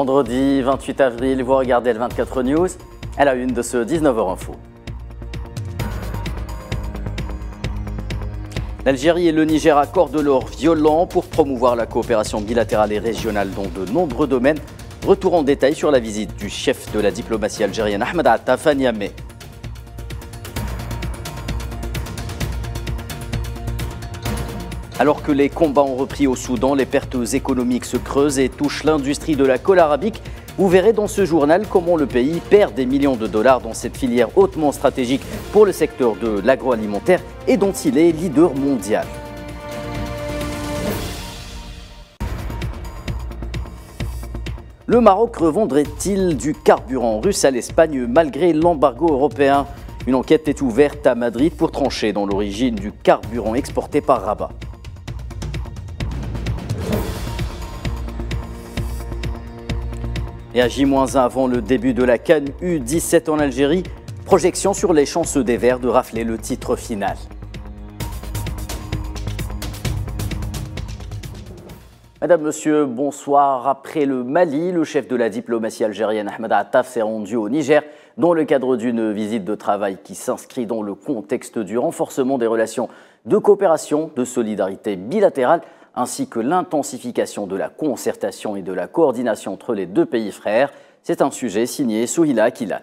Vendredi 28 avril, vous regardez le 24 News, à la une de ce 19h Info. L'Algérie et le Niger accordent leur violent pour promouvoir la coopération bilatérale et régionale dans de nombreux domaines. Retour en détail sur la visite du chef de la diplomatie algérienne Ahmed Attaf Alors que les combats ont repris au Soudan, les pertes économiques se creusent et touchent l'industrie de la colle arabique. Vous verrez dans ce journal comment le pays perd des millions de dollars dans cette filière hautement stratégique pour le secteur de l'agroalimentaire et dont il est leader mondial. Le Maroc revendrait-il du carburant russe à l'Espagne malgré l'embargo européen Une enquête est ouverte à Madrid pour trancher dans l'origine du carburant exporté par Rabat. Et à J-1 avant le début de la Cannes U17 en Algérie, projection sur les chances des Verts de rafler le titre final. Madame, Monsieur, bonsoir. Après le Mali, le chef de la diplomatie algérienne Ahmed Attaf s'est rendu au Niger dans le cadre d'une visite de travail qui s'inscrit dans le contexte du renforcement des relations de coopération, de solidarité bilatérale, ainsi que l'intensification de la concertation et de la coordination entre les deux pays frères. C'est un sujet signé Souhila Akila.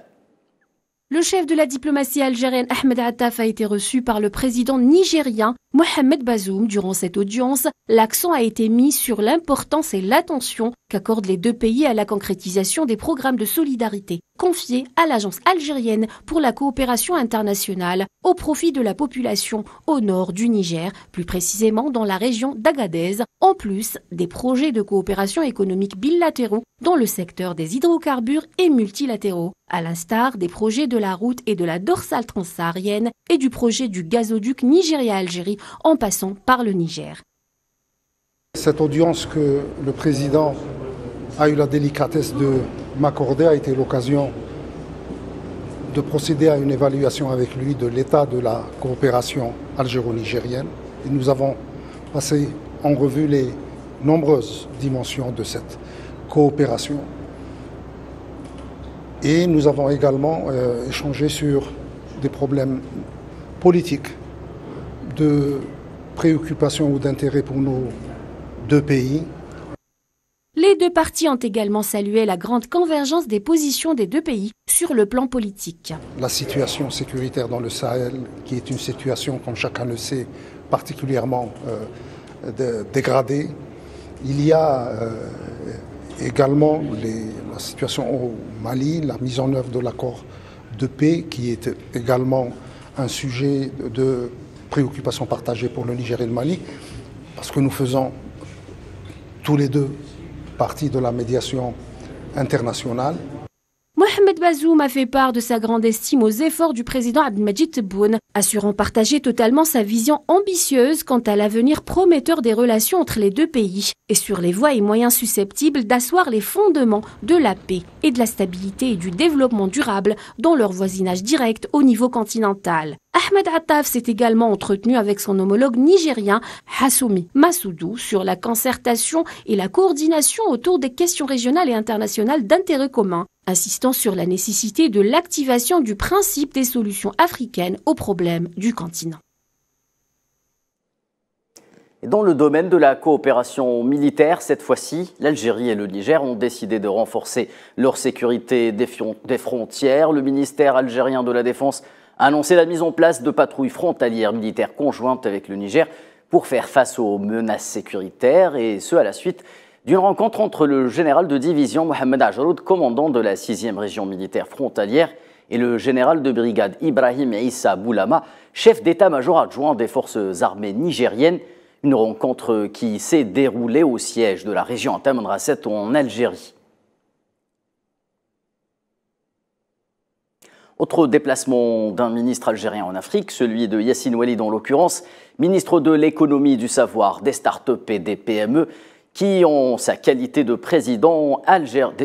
Le chef de la diplomatie algérienne Ahmed Attaf a été reçu par le président nigérien Mohamed Bazoum durant cette audience. L'accent a été mis sur l'importance et l'attention qu'accordent les deux pays à la concrétisation des programmes de solidarité confiés à l'Agence algérienne pour la coopération internationale au profit de la population au nord du Niger, plus précisément dans la région d'Agadez, en plus des projets de coopération économique bilatéraux dans le secteur des hydrocarbures et multilatéraux, à l'instar des projets de la route et de la dorsale transsaharienne et du projet du gazoduc Nigeria-Algérie en passant par le Niger. Cette audience que le président a eu la délicatesse de m'accorder a été l'occasion de procéder à une évaluation avec lui de l'état de la coopération algéro-nigérienne. Et nous avons passé en revue les nombreuses dimensions de cette coopération. Et nous avons également euh, échangé sur des problèmes politiques, de préoccupation ou d'intérêt pour nos deux pays. Les deux parties ont également salué la grande convergence des positions des deux pays sur le plan politique. La situation sécuritaire dans le Sahel, qui est une situation, comme chacun le sait, particulièrement euh, dégradée. Il y a euh, également la situation au Mali, la mise en œuvre de l'accord de paix, qui est également un sujet de préoccupation partagée pour le Niger et le Mali, parce que nous faisons tous les deux partis de la médiation internationale Mohamed Bazoum a fait part de sa grande estime aux efforts du président Abdelmajid Tebboune, assurant partager totalement sa vision ambitieuse quant à l'avenir prometteur des relations entre les deux pays et sur les voies et moyens susceptibles d'asseoir les fondements de la paix et de la stabilité et du développement durable dans leur voisinage direct au niveau continental. Ahmed Attaf s'est également entretenu avec son homologue nigérien Hassoumi Massoudou sur la concertation et la coordination autour des questions régionales et internationales d'intérêt commun insistant sur la nécessité de l'activation du principe des solutions africaines aux problèmes du continent. Dans le domaine de la coopération militaire, cette fois-ci, l'Algérie et le Niger ont décidé de renforcer leur sécurité des frontières. Le ministère algérien de la Défense a annoncé la mise en place de patrouilles frontalières militaires conjointes avec le Niger pour faire face aux menaces sécuritaires et ce à la suite d'une rencontre entre le général de division Mohamed Ajaroud, commandant de la 6e région militaire frontalière, et le général de brigade Ibrahim Issa Boulama, chef d'état-major adjoint des forces armées nigériennes, une rencontre qui s'est déroulée au siège de la région à en Algérie. Autre déplacement d'un ministre algérien en Afrique, celui de Yassine Walid dans l'occurrence, ministre de l'économie, du savoir, des start-up et des PME, qui ont sa qualité de président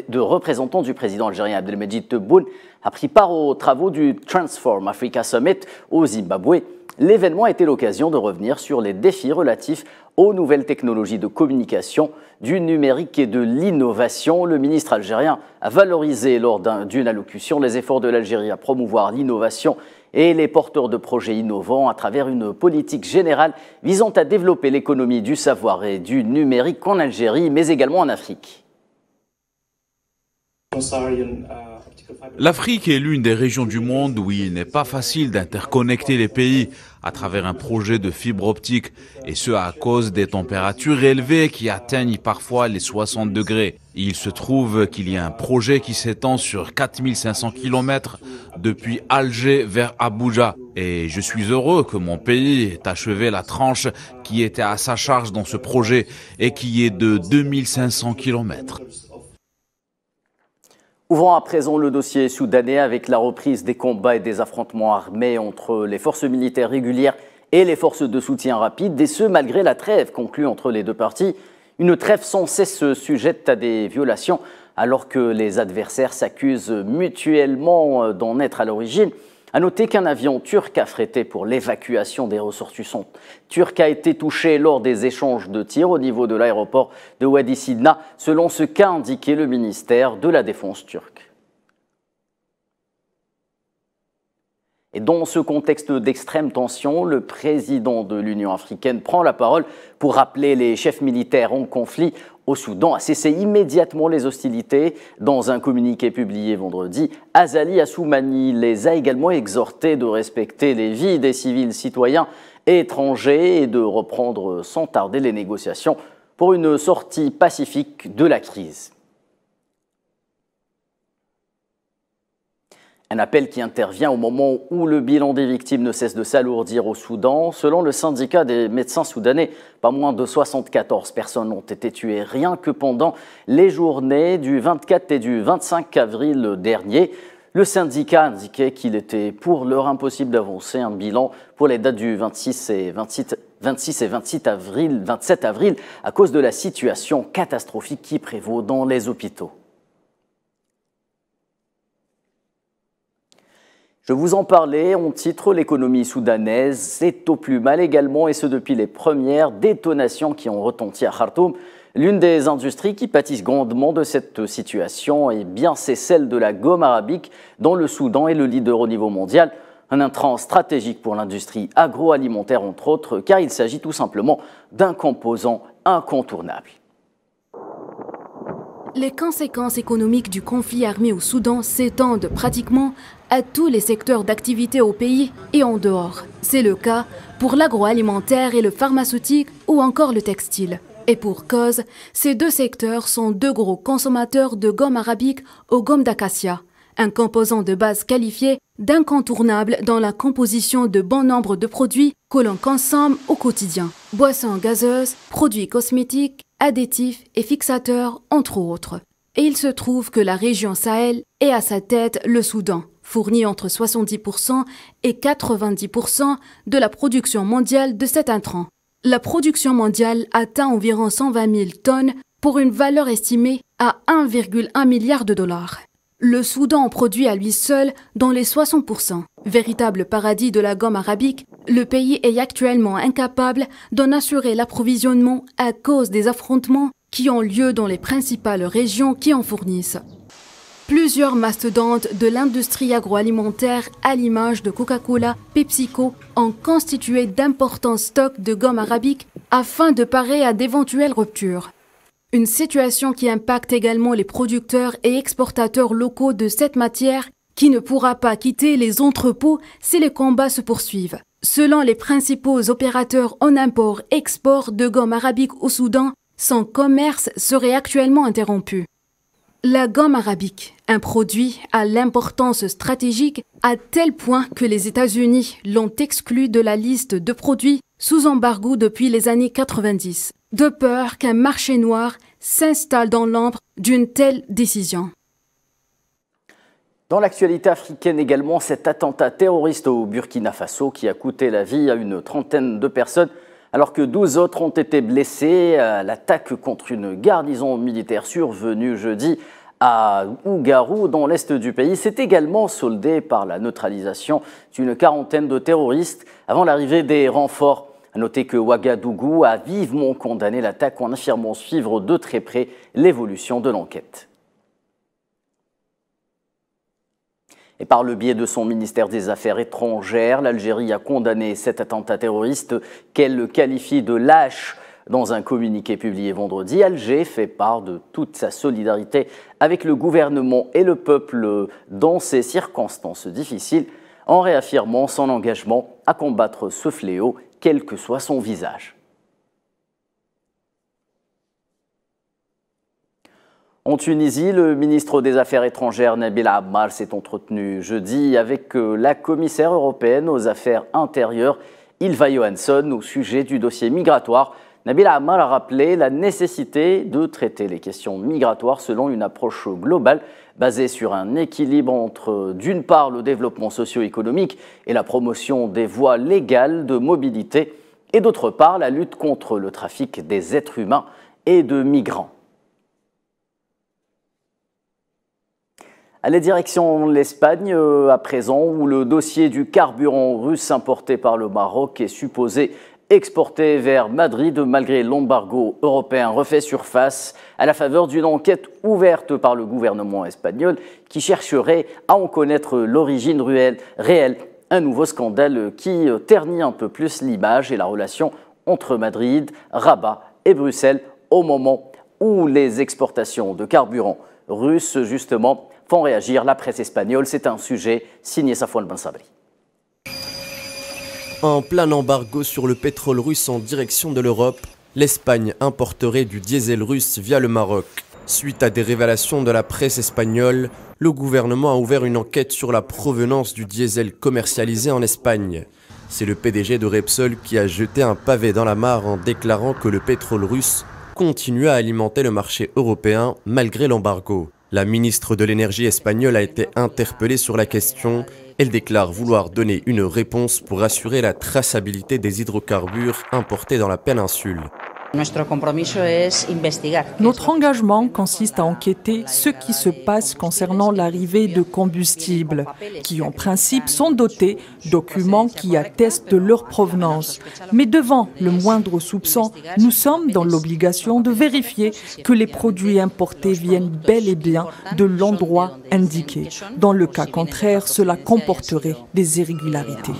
de représentant du président algérien Abdelmajid Tebboune, a pris part aux travaux du Transform Africa Summit au Zimbabwe. L'événement a été l'occasion de revenir sur les défis relatifs aux nouvelles technologies de communication, du numérique et de l'innovation. Le ministre algérien a valorisé lors d'une allocution les efforts de l'Algérie à promouvoir l'innovation et les porteurs de projets innovants à travers une politique générale visant à développer l'économie du savoir et du numérique en Algérie, mais également en Afrique. L'Afrique est l'une des régions du monde où il n'est pas facile d'interconnecter les pays à travers un projet de fibre optique, et ce à cause des températures élevées qui atteignent parfois les 60 degrés. Il se trouve qu'il y a un projet qui s'étend sur 4500 km depuis Alger vers Abuja. Et je suis heureux que mon pays ait achevé la tranche qui était à sa charge dans ce projet et qui est de 2500 km. Ouvrons à présent le dossier soudanais avec la reprise des combats et des affrontements armés entre les forces militaires régulières et les forces de soutien rapide, et ce malgré la trêve conclue entre les deux parties. Une trêve sans cesse sujette à des violations alors que les adversaires s'accusent mutuellement d'en être à l'origine. A noter qu'un avion turc affrété pour l'évacuation des ressortissants Turc a été touché lors des échanges de tirs au niveau de l'aéroport de Wadi Sidna, selon ce qu'a indiqué le ministère de la Défense turque. Et dans ce contexte d'extrême tension, le président de l'Union africaine prend la parole pour rappeler les chefs militaires en conflit au Soudan a cessé immédiatement les hostilités. Dans un communiqué publié vendredi, Azali Assoumani les a également exhortés de respecter les vies des civils citoyens étrangers et de reprendre sans tarder les négociations pour une sortie pacifique de la crise. Un appel qui intervient au moment où le bilan des victimes ne cesse de s'alourdir au Soudan. Selon le syndicat des médecins soudanais, pas moins de 74 personnes ont été tuées rien que pendant les journées du 24 et du 25 avril dernier. Le syndicat indiquait qu'il était pour l'heure impossible d'avancer un bilan pour les dates du 26 et 27, 26 et avril, 27 avril à cause de la situation catastrophique qui prévaut dans les hôpitaux. Je vous en parlais, on titre l'économie soudanaise, c'est au plus mal également, et ce depuis les premières détonations qui ont retenti à Khartoum. L'une des industries qui pâtissent grandement de cette situation, et eh bien c'est celle de la gomme arabique, dont le Soudan est le leader au niveau mondial. Un intrant stratégique pour l'industrie agroalimentaire, entre autres, car il s'agit tout simplement d'un composant incontournable. Les conséquences économiques du conflit armé au Soudan s'étendent pratiquement à tous les secteurs d'activité au pays et en dehors. C'est le cas pour l'agroalimentaire et le pharmaceutique ou encore le textile. Et pour cause, ces deux secteurs sont deux gros consommateurs de gomme arabique ou gomme d'acacia, un composant de base qualifié d'incontournable dans la composition de bon nombre de produits que l'on consomme au quotidien. Boissons gazeuses, produits cosmétiques adhétifs et fixateurs, entre autres. Et il se trouve que la région Sahel est à sa tête le Soudan, fourni entre 70% et 90% de la production mondiale de cet intrant. La production mondiale atteint environ 120 000 tonnes pour une valeur estimée à 1,1 milliard de dollars. Le Soudan en produit à lui seul dans les 60%. Véritable paradis de la gomme arabique, le pays est actuellement incapable d'en assurer l'approvisionnement à cause des affrontements qui ont lieu dans les principales régions qui en fournissent. Plusieurs mastodontes de l'industrie agroalimentaire, à l'image de Coca-Cola, PepsiCo, ont constitué d'importants stocks de gomme arabique afin de parer à d'éventuelles ruptures. Une situation qui impacte également les producteurs et exportateurs locaux de cette matière qui ne pourra pas quitter les entrepôts si les combats se poursuivent. Selon les principaux opérateurs en import-export de gomme arabique au Soudan, son commerce serait actuellement interrompu. La gomme arabique, un produit à l'importance stratégique à tel point que les États-Unis l'ont exclu de la liste de produits sous embargo depuis les années 90, de peur qu'un marché noir s'installe dans l'ombre d'une telle décision. Dans l'actualité africaine également, cet attentat terroriste au Burkina Faso qui a coûté la vie à une trentaine de personnes alors que 12 autres ont été blessés. L'attaque contre une garnison militaire survenue jeudi à Ougarou, dans l'est du pays, s'est également soldée par la neutralisation d'une quarantaine de terroristes avant l'arrivée des renforts. À noter que Ouagadougou a vivement condamné l'attaque en affirmant suivre de très près l'évolution de l'enquête. Et par le biais de son ministère des Affaires étrangères, l'Algérie a condamné cet attentat terroriste qu'elle qualifie de lâche. Dans un communiqué publié vendredi, Alger fait part de toute sa solidarité avec le gouvernement et le peuple dans ces circonstances difficiles, en réaffirmant son engagement à combattre ce fléau, quel que soit son visage. En Tunisie, le ministre des Affaires étrangères Nabil Ammar s'est entretenu jeudi avec euh, la commissaire européenne aux affaires intérieures Ilva Johansson au sujet du dossier migratoire. Nabil Ammar a rappelé la nécessité de traiter les questions migratoires selon une approche globale basée sur un équilibre entre, d'une part, le développement socio-économique et la promotion des voies légales de mobilité et, d'autre part, la lutte contre le trafic des êtres humains et de migrants. la direction l'Espagne euh, à présent, où le dossier du carburant russe importé par le Maroc est supposé exporté vers Madrid malgré l'embargo européen refait surface à la faveur d'une enquête ouverte par le gouvernement espagnol qui chercherait à en connaître l'origine réelle. Un nouveau scandale qui euh, ternit un peu plus l'image et la relation entre Madrid, Rabat et Bruxelles au moment où les exportations de carburant russe justement réagir la presse espagnole. C'est un sujet signé Safwan Ben Sabri. plein embargo sur le pétrole russe en direction de l'Europe. L'Espagne importerait du diesel russe via le Maroc. Suite à des révélations de la presse espagnole, le gouvernement a ouvert une enquête sur la provenance du diesel commercialisé en Espagne. C'est le PDG de Repsol qui a jeté un pavé dans la mare en déclarant que le pétrole russe continuait à alimenter le marché européen malgré l'embargo. La ministre de l'énergie espagnole a été interpellée sur la question. Elle déclare vouloir donner une réponse pour assurer la traçabilité des hydrocarbures importés dans la péninsule. Notre engagement consiste à enquêter ce qui se passe concernant l'arrivée de combustibles, qui en principe sont dotés documents qui attestent de leur provenance. Mais devant le moindre soupçon, nous sommes dans l'obligation de vérifier que les produits importés viennent bel et bien de l'endroit indiqué. Dans le cas contraire, cela comporterait des irrégularités.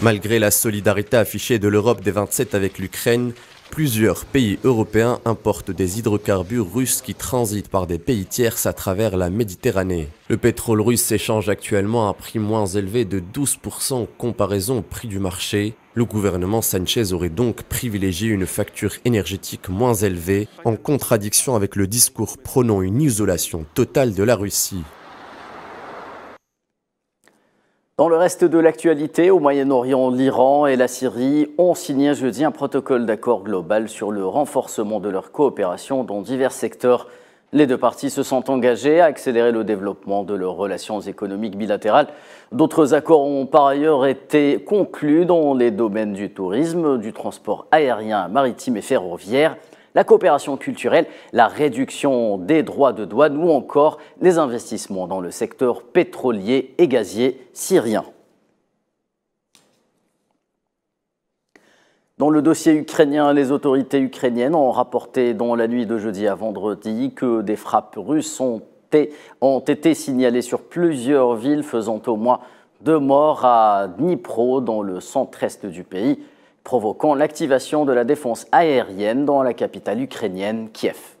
Malgré la solidarité affichée de l'Europe, des 27 avec l'Ukraine, plusieurs pays européens importent des hydrocarbures russes qui transitent par des pays tierces à travers la Méditerranée. Le pétrole russe s'échange actuellement à un prix moins élevé de 12% en comparaison au prix du marché. Le gouvernement Sanchez aurait donc privilégié une facture énergétique moins élevée, en contradiction avec le discours prônant une isolation totale de la Russie. Dans le reste de l'actualité, au Moyen-Orient, l'Iran et la Syrie ont signé jeudi un protocole d'accord global sur le renforcement de leur coopération dans divers secteurs. Les deux parties se sont engagées à accélérer le développement de leurs relations économiques bilatérales. D'autres accords ont par ailleurs été conclus dans les domaines du tourisme, du transport aérien, maritime et ferroviaire la coopération culturelle, la réduction des droits de douane ou encore les investissements dans le secteur pétrolier et gazier syrien. Dans le dossier ukrainien, les autorités ukrainiennes ont rapporté dans la nuit de jeudi à vendredi que des frappes russes ont été, ont été signalées sur plusieurs villes, faisant au moins deux morts à Dnipro, dans le centre-est du pays provoquant l'activation de la défense aérienne dans la capitale ukrainienne, Kiev.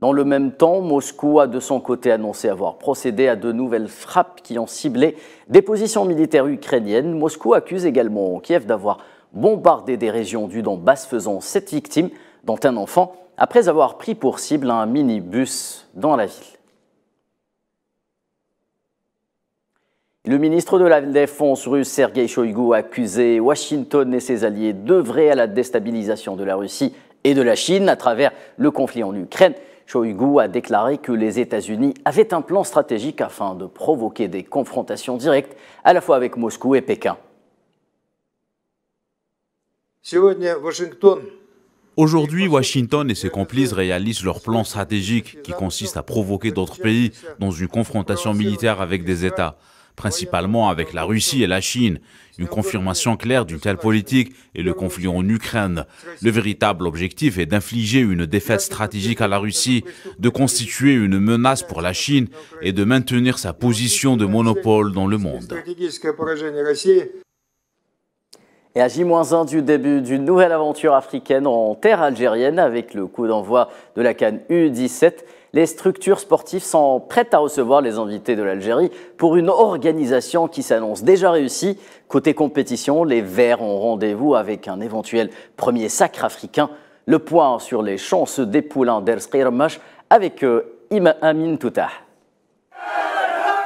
Dans le même temps, Moscou a de son côté annoncé avoir procédé à de nouvelles frappes qui ont ciblé des positions militaires ukrainiennes. Moscou accuse également Kiev d'avoir bombardé des régions du Donbass, faisant sept victimes, dont un enfant, après avoir pris pour cible un minibus dans la ville. Le ministre de la Défense russe Sergei Shoigu a accusé Washington et ses alliés d'œuvrer à la déstabilisation de la Russie et de la Chine à travers le conflit en Ukraine. Shoigu a déclaré que les États-Unis avaient un plan stratégique afin de provoquer des confrontations directes à la fois avec Moscou et Pékin. Aujourd'hui, Washington et ses complices réalisent leur plan stratégique qui consiste à provoquer d'autres pays dans une confrontation militaire avec des États principalement avec la Russie et la Chine. Une confirmation claire d'une telle politique est le conflit en Ukraine. Le véritable objectif est d'infliger une défaite stratégique à la Russie, de constituer une menace pour la Chine et de maintenir sa position de monopole dans le monde. Et à J-1 du début d'une nouvelle aventure africaine en terre algérienne avec le coup d'envoi de la Cannes U17, les structures sportives sont prêtes à recevoir les invités de l'Algérie pour une organisation qui s'annonce déjà réussie. Côté compétition, les Verts ont rendez-vous avec un éventuel premier sacre africain. Le point sur les chances des poulains d'Elskirmash avec euh, Amin Toutah.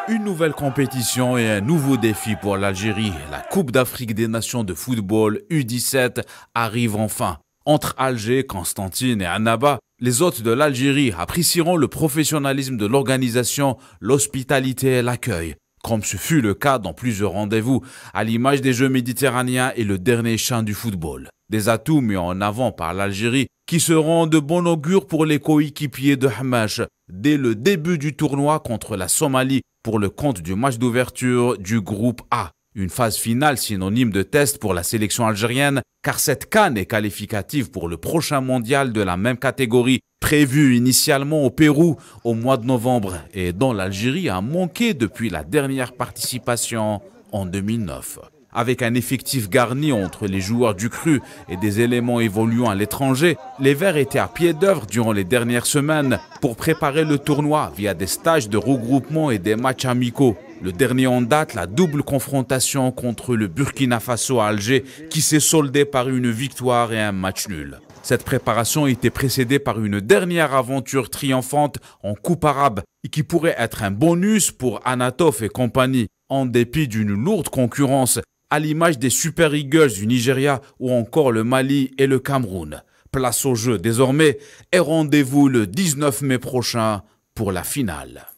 Une nouvelle compétition et un nouveau défi pour l'Algérie. La Coupe d'Afrique des Nations de football U17 arrive enfin. Entre Alger, Constantine et Annaba, les hôtes de l'Algérie apprécieront le professionnalisme de l'organisation, l'hospitalité et l'accueil, comme ce fut le cas dans plusieurs rendez-vous, à l'image des Jeux méditerranéens et le dernier champ du football. Des atouts mis en avant par l'Algérie qui seront de bon augure pour les coéquipiers de Hamash dès le début du tournoi contre la Somalie pour le compte du match d'ouverture du groupe A. Une phase finale synonyme de test pour la sélection algérienne, car cette canne est qualificative pour le prochain mondial de la même catégorie, prévu initialement au Pérou au mois de novembre et dont l'Algérie a manqué depuis la dernière participation en 2009. Avec un effectif garni entre les joueurs du cru et des éléments évoluant à l'étranger, les Verts étaient à pied d'œuvre durant les dernières semaines pour préparer le tournoi via des stages de regroupement et des matchs amicaux. Le dernier en date, la double confrontation contre le Burkina Faso à Alger qui s'est soldée par une victoire et un match nul. Cette préparation était précédée par une dernière aventure triomphante en Coupe arabe et qui pourrait être un bonus pour Anatov et compagnie, en dépit d'une lourde concurrence à l'image des Super Eagles du Nigeria ou encore le Mali et le Cameroun. Place au jeu désormais et rendez-vous le 19 mai prochain pour la finale.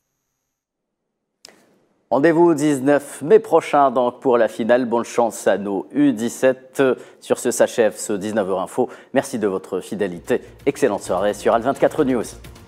Rendez-vous 19 mai prochain donc pour la finale. Bonne chance à nos U17. Sur ce s'achève ce 19h Info. Merci de votre fidélité. Excellente soirée sur Al24 News.